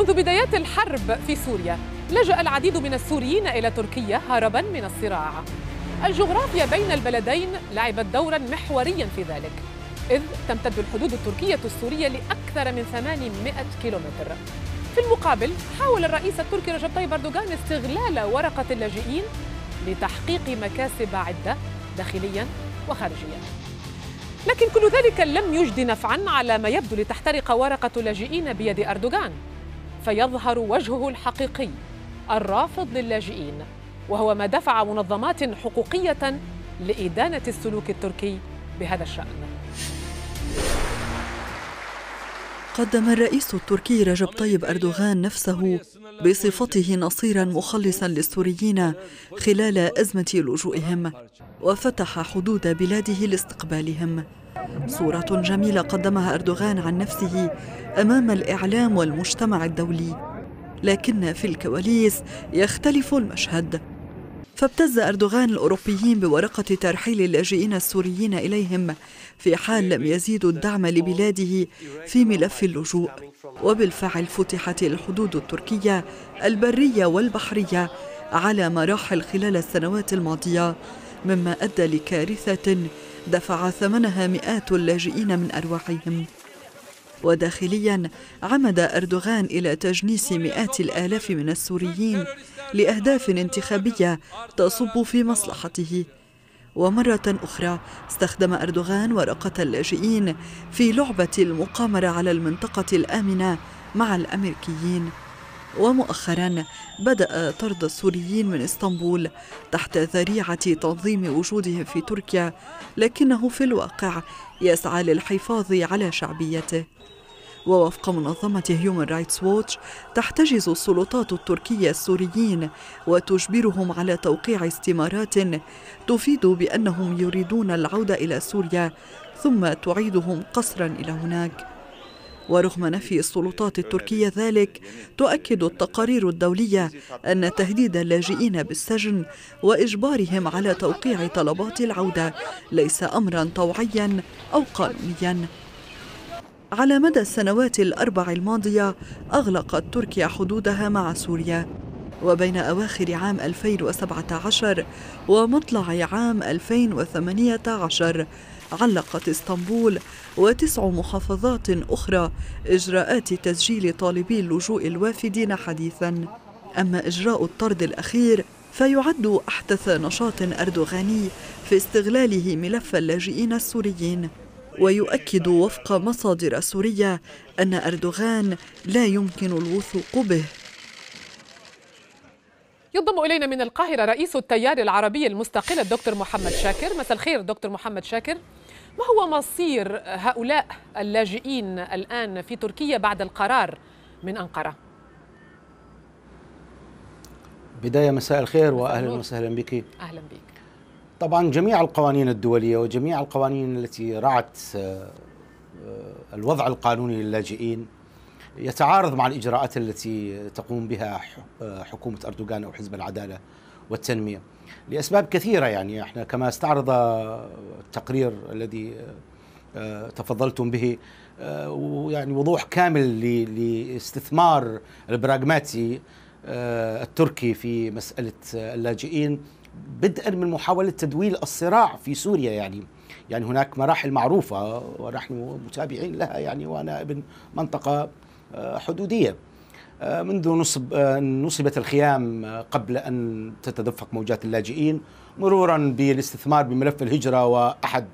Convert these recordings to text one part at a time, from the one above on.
منذ بدايات الحرب في سوريا لجأ العديد من السوريين إلى تركيا هربا من الصراع الجغرافيا بين البلدين لعبت دورا محوريا في ذلك إذ تمتد الحدود التركية السورية لأكثر من 800 كيلومتر في المقابل حاول الرئيس التركي رجب طيب أردوغان استغلال ورقة اللاجئين لتحقيق مكاسب عدة داخليا وخارجيا لكن كل ذلك لم يجد نفعا على ما يبدو لتحترق ورقة اللاجئين بيد أردوغان فيظهر وجهه الحقيقي الرافض للاجئين وهو ما دفع منظمات حقوقيه لادانه السلوك التركي بهذا الشان قدم الرئيس التركي رجب طيب أردوغان نفسه بصفته نصيرا مخلصا للسوريين خلال أزمة لجوئهم وفتح حدود بلاده لاستقبالهم صورة جميلة قدمها أردوغان عن نفسه أمام الإعلام والمجتمع الدولي لكن في الكواليس يختلف المشهد فابتز أردوغان الأوروبيين بورقة ترحيل اللاجئين السوريين إليهم في حال لم يزيد الدعم لبلاده في ملف اللجوء وبالفعل فتحت الحدود التركية البرية والبحرية على مراحل خلال السنوات الماضية مما أدى لكارثة دفع ثمنها مئات اللاجئين من أرواحهم وداخليا عمد أردوغان إلى تجنيس مئات الآلاف من السوريين لأهداف انتخابية تصب في مصلحته ومرة أخرى استخدم أردوغان ورقة اللاجئين في لعبة المقامرة على المنطقة الآمنة مع الأمريكيين ومؤخرا بدأ طرد السوريين من اسطنبول تحت ذريعة تنظيم وجودهم في تركيا لكنه في الواقع يسعى للحفاظ على شعبيته ووفق منظمة هيومن رايتس ووتش تحتجز السلطات التركية السوريين وتجبرهم على توقيع استمارات تفيد بأنهم يريدون العودة إلى سوريا ثم تعيدهم قسرا إلى هناك ورغم نفي السلطات التركية ذلك تؤكد التقارير الدولية أن تهديد اللاجئين بالسجن وإجبارهم على توقيع طلبات العودة ليس أمرا طوعيا أو قانونيا على مدى السنوات الأربع الماضية أغلقت تركيا حدودها مع سوريا وبين أواخر عام 2017 ومطلع عام 2018 علقت اسطنبول وتسع محافظات أخرى إجراءات تسجيل طالبي اللجوء الوافدين حديثاً أما إجراء الطرد الأخير فيعد أحدث نشاط أردوغاني في استغلاله ملف اللاجئين السوريين ويؤكد وفق مصادر سورية أن أردوغان لا يمكن الوثوق به ينضم إلينا من القاهرة رئيس التيار العربي المستقل الدكتور محمد شاكر مساء الخير دكتور محمد شاكر ما هو مصير هؤلاء اللاجئين الآن في تركيا بعد القرار من أنقرة؟ بداية مساء الخير وأهلا وسهلا بك أهلا بك طبعا جميع القوانين الدولية وجميع القوانين التي رعت آه، آه، الوضع القانوني للاجئين يتعارض مع الإجراءات التي تقوم بها آه، حكومة أردوغان أو حزب العدالة والتنمية لأسباب كثيرة يعني احنا كما استعرض التقرير الذي تفضلتم به ويعني وضوح كامل لاستثمار البراغماتي التركي في مسألة اللاجئين بدءا من محاولة تدويل الصراع في سوريا يعني يعني هناك مراحل معروفة ونحن متابعين لها يعني وأنا ابن منطقة آه، حدودية آه، منذ نصب آه، نصبت الخيام قبل أن تتدفق موجات اللاجئين مرورا بالاستثمار بملف الهجرة وأحد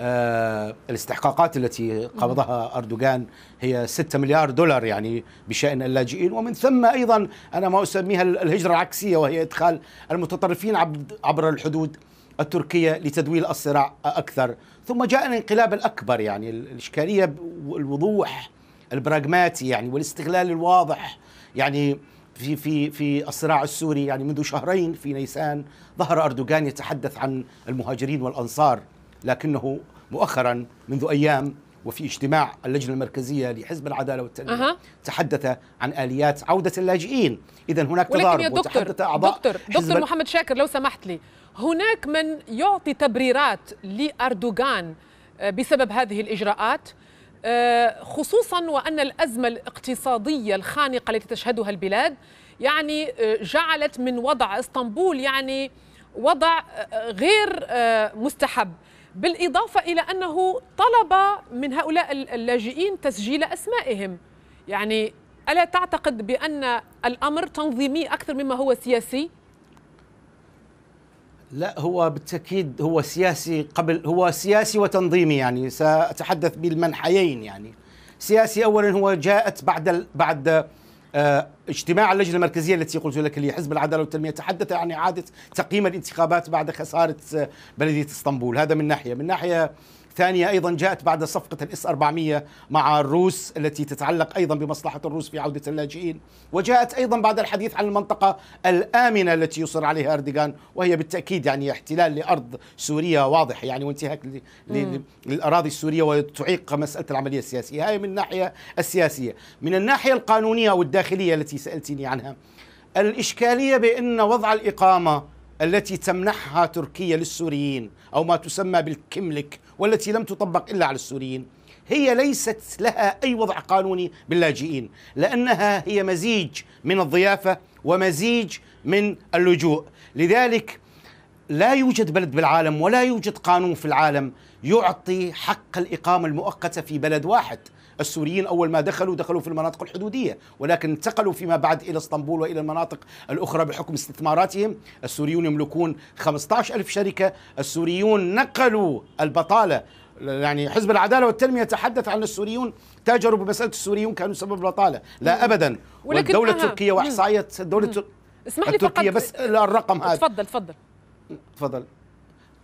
آه، الاستحقاقات التي قبضها أردوغان هي 6 مليار دولار يعني بشأن اللاجئين ومن ثم أيضا أنا ما أسميها الهجرة العكسية وهي إدخال المتطرفين عبر الحدود التركية لتدويل الصراع أكثر ثم جاء الانقلاب الأكبر يعني الإشكالية والوضوح البراغماتي يعني والاستغلال الواضح يعني في في في الصراع السوري يعني منذ شهرين في نيسان ظهر اردوغان يتحدث عن المهاجرين والانصار لكنه مؤخرا منذ أيام وفي اجتماع اللجنة المركزية لحزب العدالة والتنمية أه. تحدث عن آليات عودة اللاجئين إذا هناك تضارب يا دكتور وتحدث أعضاء دكتور, دكتور محمد شاكر لو سمحت لي هناك من يعطي تبريرات لأردوغان آه، بسبب هذه الإجراءات آه، خصوصا وأن الأزمة الاقتصادية الخانقة التي تشهدها البلاد يعني آه، جعلت من وضع اسطنبول يعني وضع غير مستحب بالإضافة إلى أنه طلب من هؤلاء اللاجئين تسجيل أسمائهم يعني ألا تعتقد بأن الأمر تنظيمي أكثر مما هو سياسي؟ لا هو بالتأكيد هو سياسي قبل هو سياسي وتنظيمي يعني سأتحدث بالمنحيين يعني سياسي أولا هو جاءت بعد بعد آه، اجتماع اللجنه المركزيه التي قلت لك اللي حزب العداله والتنميه تحدث عن اعاده تقييم الانتخابات بعد خساره آه، بلديه اسطنبول هذا من ناحيه من ناحيه ثانية أيضا جاءت بعد صفقة الاس 400 مع الروس التي تتعلق أيضا بمصلحة الروس في عودة اللاجئين وجاءت أيضا بعد الحديث عن المنطقة الآمنة التي يصر عليها أردوغان وهي بالتأكيد يعني احتلال لأرض سورية واضح يعني وانتهاك للأراضي السورية وتعيق مسألة العملية السياسية هاي من الناحية السياسية من الناحية القانونية والداخلية التي سألتني عنها الإشكالية بأن وضع الإقامة التي تمنحها تركيا للسوريين أو ما تسمى بالكملك والتي لم تطبق إلا على السوريين هي ليست لها أي وضع قانوني باللاجئين لأنها هي مزيج من الضيافة ومزيج من اللجوء لذلك لا يوجد بلد بالعالم ولا يوجد قانون في العالم يعطي حق الإقامة المؤقتة في بلد واحد السوريين أول ما دخلوا دخلوا في المناطق الحدودية ولكن انتقلوا فيما بعد إلى اسطنبول وإلى المناطق الأخرى بحكم استثماراتهم السوريون يملكون 15 ألف شركة السوريون نقلوا البطالة يعني حزب العداله والتنميه تحدث عن السوريون تاجروا بمساله السوريون كانوا سبب البطاله لا ابدا والدوله التركيه واحصائيه الدوله التركيه بس الرقم هذا تفضل تفضل تفضل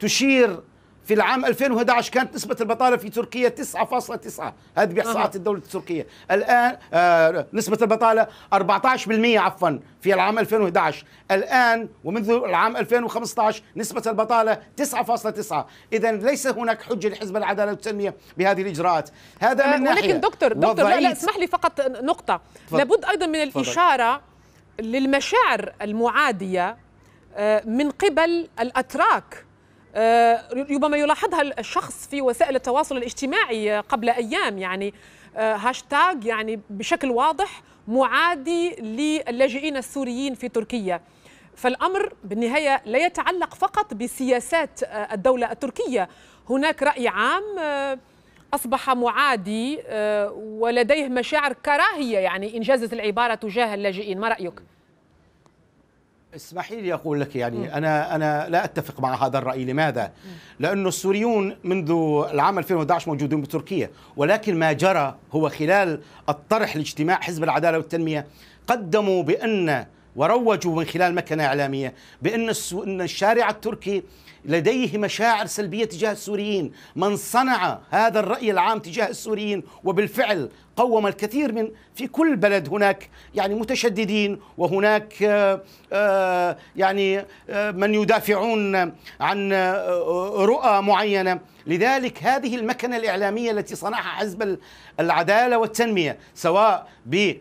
تشير في العام 2011 كانت نسبة البطالة في تركيا 9.9 هذه بإحصاءات الدولة التركية الآن آه نسبة البطالة 14% عفوا في العام 2011 الآن ومنذ العام 2015 نسبة البطالة 9.9 إذا ليس هناك حجة لحزب العدالة والتنمية بهذه الإجراءات هذا آه، من ناحية ولكن دكتور دكتور لا, لا اسمح لي فقط نقطة فضل. لابد أيضا من الإشارة فضل. للمشاعر المعادية آه، من قبل الاتراك آه، ربما يلاحظها الشخص في وسائل التواصل الاجتماعي قبل ايام يعني آه، هاشتاج يعني بشكل واضح معادي للاجئين السوريين في تركيا فالامر بالنهايه لا يتعلق فقط بسياسات الدوله التركيه هناك راي عام اصبح معادي ولديه مشاعر كراهيه يعني ان جازت العباره تجاه اللاجئين ما رايك اسمحي لي اقول لك يعني م. انا انا لا اتفق مع هذا الراي لماذا؟ لأن لانه السوريون منذ العام 2011 موجودون بتركيا ولكن ما جرى هو خلال الطرح لاجتماع حزب العداله والتنميه قدموا بان وروجوا من خلال مكنه اعلاميه بان الشارع التركي لديه مشاعر سلبية تجاه السوريين من صنع هذا الرأي العام تجاه السوريين وبالفعل قوم الكثير من في كل بلد هناك يعني متشددين وهناك آه، آه، يعني آه، من يدافعون عن رؤى معينة لذلك هذه المكنة الإعلامية التي صنعها حزب العدالة والتنمية سواء ب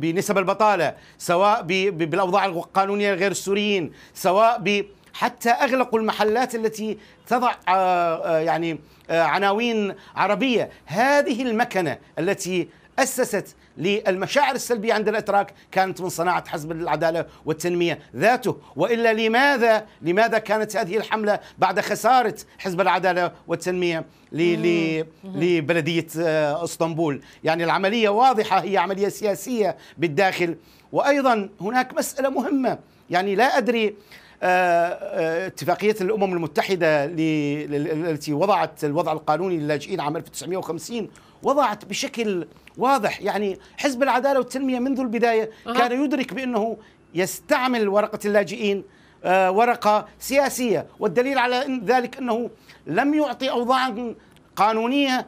بنسب البطاله سواء بالاوضاع القانونيه لغير السوريين سواء ب حتى اغلقوا المحلات التي تضع آه، آه، يعني آه، عناوين عربيه هذه المكنه التي اسست للمشاعر السلبيه عند الاتراك كانت من صناعه حزب العداله والتنميه ذاته والا لماذا لماذا كانت هذه الحمله بعد خساره حزب العداله والتنميه لبلديه اسطنبول يعني العمليه واضحه هي عمليه سياسيه بالداخل وايضا هناك مساله مهمه يعني لا ادري آه، آه، اتفاقيه الامم المتحده التي وضعت الوضع القانوني للاجئين عام 1950 وضعت بشكل واضح يعني حزب العداله والتنميه منذ البدايه كان يدرك بانه يستعمل ورقه اللاجئين آه، ورقه سياسيه والدليل على ذلك انه لم يعطي اوضاعا قانونيه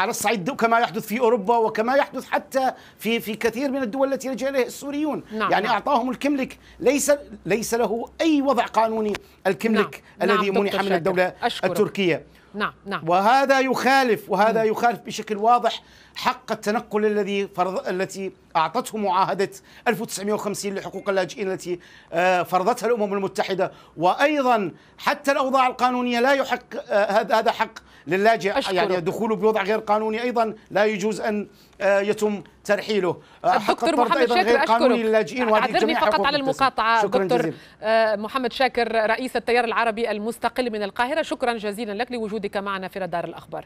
على الصعيد كما يحدث في اوروبا وكما يحدث حتى في في كثير من الدول التي لجا اليها السوريون نعم يعني نعم. اعطاهم الكملك ليس ليس له اي وضع قانوني الكملك نعم. نعم، الذي نعم. منح من الدوله أشكرك. التركيه نعم نعم وهذا يخالف وهذا م. يخالف بشكل واضح حق التنقل الذي فرض التي اعطته معاهده 1950 لحقوق اللاجئين التي آه، فرضتها الامم المتحده وايضا حتى الاوضاع القانونيه لا يحق آه، هذا حق للاجئ يعني دخوله بوضع غير قانوني ايضا لا يجوز ان آه، يتم ترحيله آه، حق الطرد ايضا شاكر غير أشكرك. اعذرني فقط على المقاطعه دكتور جزيلا. آه، محمد شاكر رئيس التيار العربي المستقل من القاهره شكرا جزيلا لك لوجودك معنا في رادار الاخبار